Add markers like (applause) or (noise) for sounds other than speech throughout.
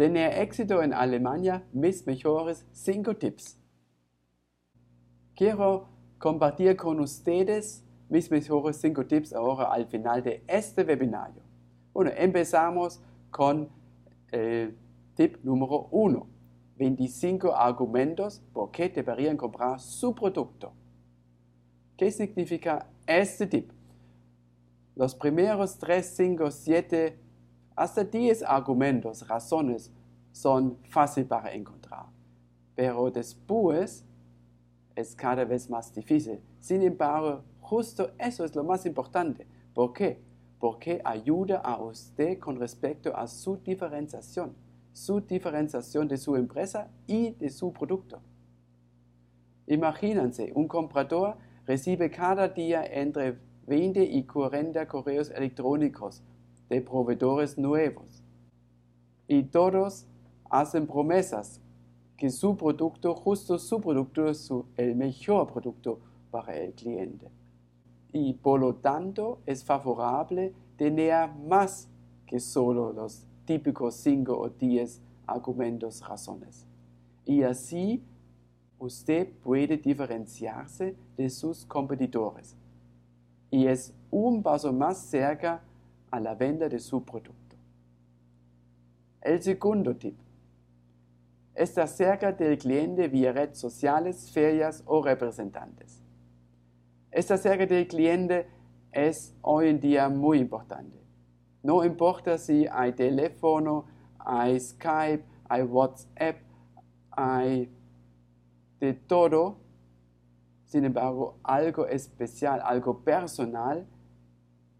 Tener éxito en Alemania, mis mejores cinco tips. Quiero compartir con ustedes mis mejores cinco tips ahora al final de este webinario. Bueno, empezamos con el eh, tip número uno 25 argumentos por qué deberían comprar su producto. ¿Qué significa este tip? Los primeros 3, 5, 7 hasta 10 argumentos, razones son fáciles para encontrar, pero después es cada vez más difícil. Sin embargo, justo eso es lo más importante. ¿Por qué? Porque ayuda a usted con respecto a su diferenciación, su diferenciación de su empresa y de su producto. Imagínense, un comprador recibe cada día entre 20 y 40 correos electrónicos de proveedores nuevos. Y todos hacen promesas que su producto, justo su producto, es el mejor producto para el cliente. Y por lo tanto es favorable tener más que solo los típicos 5 o 10 argumentos, razones. Y así usted puede diferenciarse de sus competidores. Y es un paso más cerca a la venta de su producto. El segundo tip. Está cerca del cliente vía redes sociales, ferias o representantes. Esta cerca del cliente es hoy en día muy importante. No importa si hay teléfono, hay Skype, hay WhatsApp, hay de todo. Sin embargo, algo especial, algo personal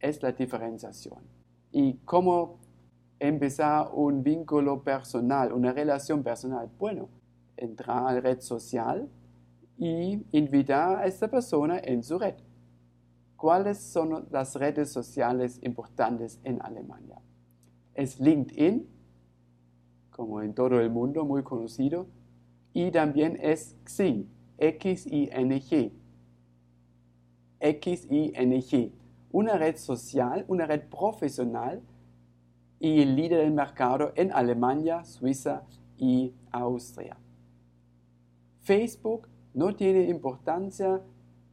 es la diferenciación y cómo empezar un vínculo personal, una relación personal. Bueno, entrar a la red social y invitar a esta persona en su red. ¿Cuáles son las redes sociales importantes en Alemania? Es LinkedIn, como en todo el mundo, muy conocido, y también es Xing, X-I-N-G. x n g una red social, una red profesional y el líder del mercado en Alemania, Suiza y Austria. Facebook no tiene importancia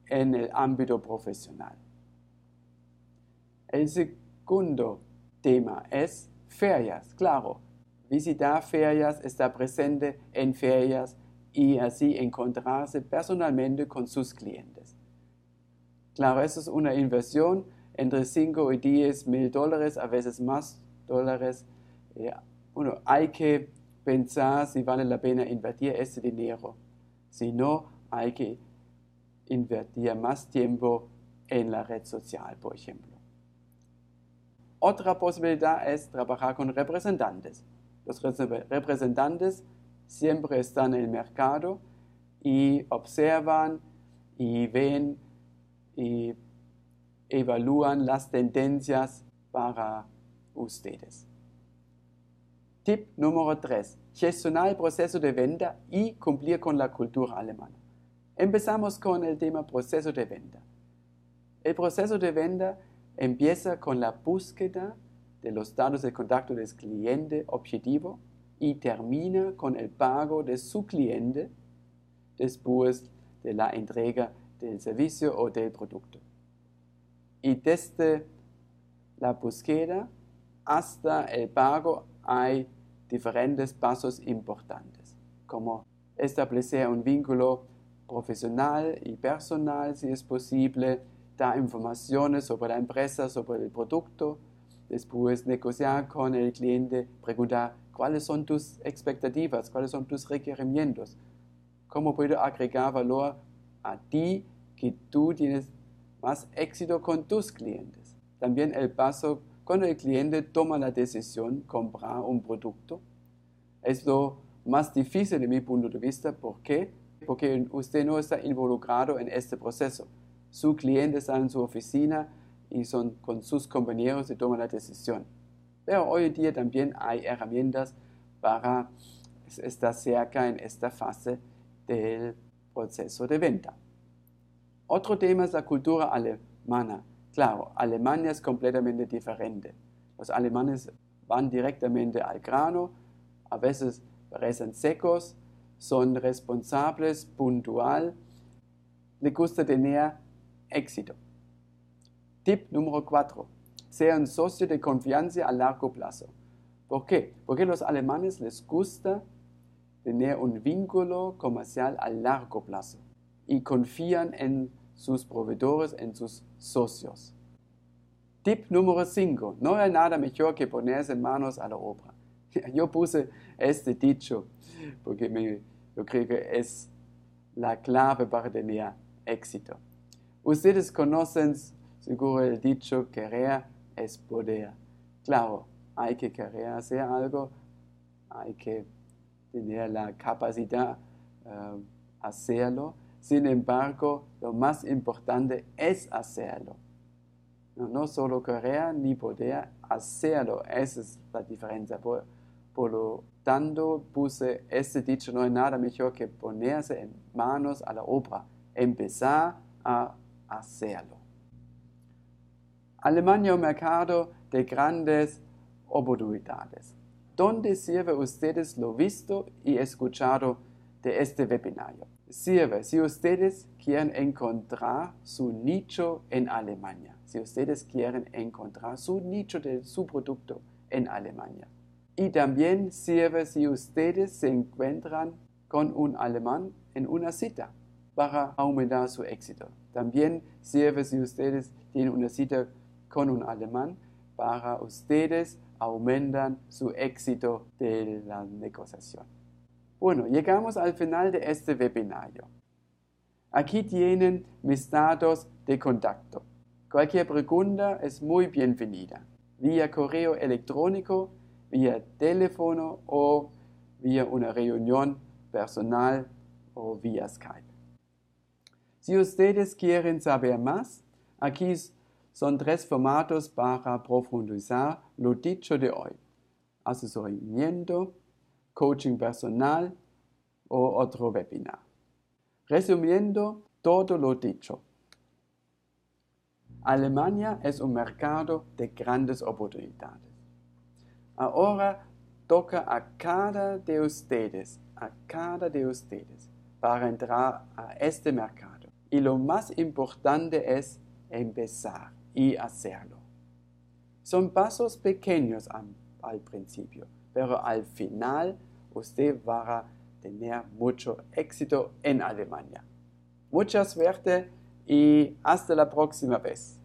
en el ámbito profesional. El segundo tema es ferias, claro. Visitar ferias, estar presente en ferias y así encontrarse personalmente con sus clientes. Claro, eso es una inversión entre 5 y 10 mil dólares, a veces más dólares. Eh, Uno, hay que pensar si vale la pena invertir ese dinero. Si no, hay que invertir más tiempo en la red social, por ejemplo. Otra posibilidad es trabajar con representantes. Los representantes siempre están en el mercado y observan y ven y evalúan las tendencias para ustedes. Tip número 3. Gestionar el proceso de venta y cumplir con la cultura alemana. Empezamos con el tema proceso de venta. El proceso de venta empieza con la búsqueda de los datos de contacto del cliente objetivo y termina con el pago de su cliente después de la entrega del servicio o del producto. Y desde la búsqueda hasta el pago hay diferentes pasos importantes, como establecer un vínculo profesional y personal si es posible, dar informaciones sobre la empresa, sobre el producto, después negociar con el cliente, preguntar cuáles son tus expectativas, cuáles son tus requerimientos, cómo puedo agregar valor a ti que tú tienes más éxito con tus clientes. También el paso cuando el cliente toma la decisión comprar un producto es lo más difícil de mi punto de vista. ¿Por qué? Porque usted no está involucrado en este proceso. Su cliente está en su oficina y son con sus compañeros se toma la decisión. Pero hoy en día también hay herramientas para estar cerca en esta fase del proceso de venta. Otro tema es la cultura alemana. Claro, Alemania es completamente diferente. Los alemanes van directamente al grano, a veces parecen secos, son responsables, puntual, les gusta tener éxito. Tip número 4. Sean socios de confianza a largo plazo. ¿Por qué? Porque a los alemanes les gusta tener un vínculo comercial a largo plazo y confían en sus proveedores, en sus socios. Tip número 5. No hay nada mejor que ponerse manos a la obra. (laughs) Yo puse este dicho porque me, yo creo que es la clave para tener éxito. Ustedes conocen seguro el dicho querer es poder. Claro, hay que querer hacer algo, hay que Tener la capacidad de eh, hacerlo. Sin embargo, lo más importante es hacerlo. No, no solo querer ni poder hacerlo. Esa es la diferencia. Por, lo tanto, puse este dicho, no hay nada mejor que ponerse en manos a la obra, empezar a hacerlo. Alemania un mercado de grandes oportunidades dónde sirve ustedes lo visto y escuchado de este webinario. Sirve si ustedes quieren encontrar su nicho en Alemania, si ustedes quieren encontrar su nicho de su producto en Alemania. Y también sirve si ustedes se encuentran con un alemán en una cita para aumentar su éxito. También sirve si ustedes tienen una cita con un alemán para ustedes aumentan su éxito de la negociación. Bueno, llegamos al final de este webinario. Aquí tienen mis datos de contacto. Cualquier pregunta es muy bienvenida, vía correo electrónico, vía teléfono o vía una reunión personal o vía Skype. Si ustedes quieren saber más, aquí son tres formatos para profundizar lo dicho de hoy. Asesoramiento, coaching personal o otro webinar. Resumiendo todo lo dicho. Alemania es un mercado de grandes oportunidades. Ahora toca a cada de ustedes, a cada de ustedes, para entrar a este mercado. Y lo más importante es empezar y hacerlo. Son pasos pequeños al, principio, pero al final usted va a tener mucho éxito en Alemania. Muchas suerte y hasta la próxima vez.